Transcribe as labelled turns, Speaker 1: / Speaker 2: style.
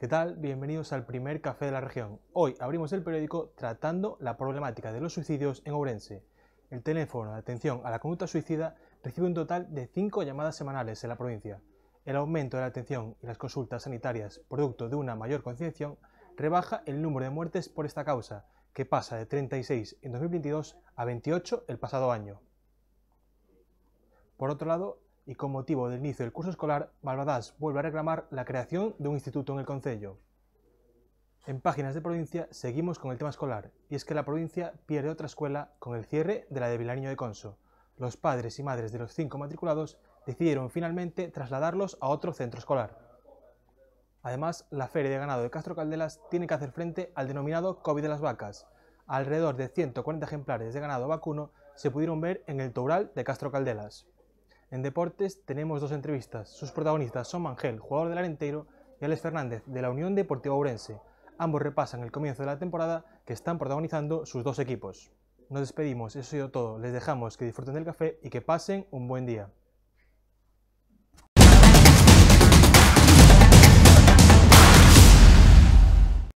Speaker 1: ¿Qué tal? Bienvenidos al primer café de la región. Hoy abrimos el periódico tratando la problemática de los suicidios en Ourense. El teléfono de atención a la conducta suicida recibe un total de 5 llamadas semanales en la provincia. El aumento de la atención y las consultas sanitarias, producto de una mayor concienciación, rebaja el número de muertes por esta causa, que pasa de 36 en 2022 a 28 el pasado año. Por otro lado, y con motivo del inicio del curso escolar, Malvadás vuelve a reclamar la creación de un instituto en el Concello. En Páginas de Provincia seguimos con el tema escolar, y es que la provincia pierde otra escuela con el cierre de la de Vilariño de Conso. Los padres y madres de los cinco matriculados decidieron finalmente trasladarlos a otro centro escolar. Además, la Feria de Ganado de Castro Caldelas tiene que hacer frente al denominado COVID de las vacas. Alrededor de 140 ejemplares de ganado vacuno se pudieron ver en el Toural de Castro Caldelas. En deportes tenemos dos entrevistas. Sus protagonistas son Mangel, jugador del Arenteiro, y Alex Fernández, de la Unión Deportiva Ourense. Ambos repasan el comienzo de la temporada que están protagonizando sus dos equipos. Nos despedimos, eso ha sido todo. Les dejamos que disfruten del café y que pasen un buen día.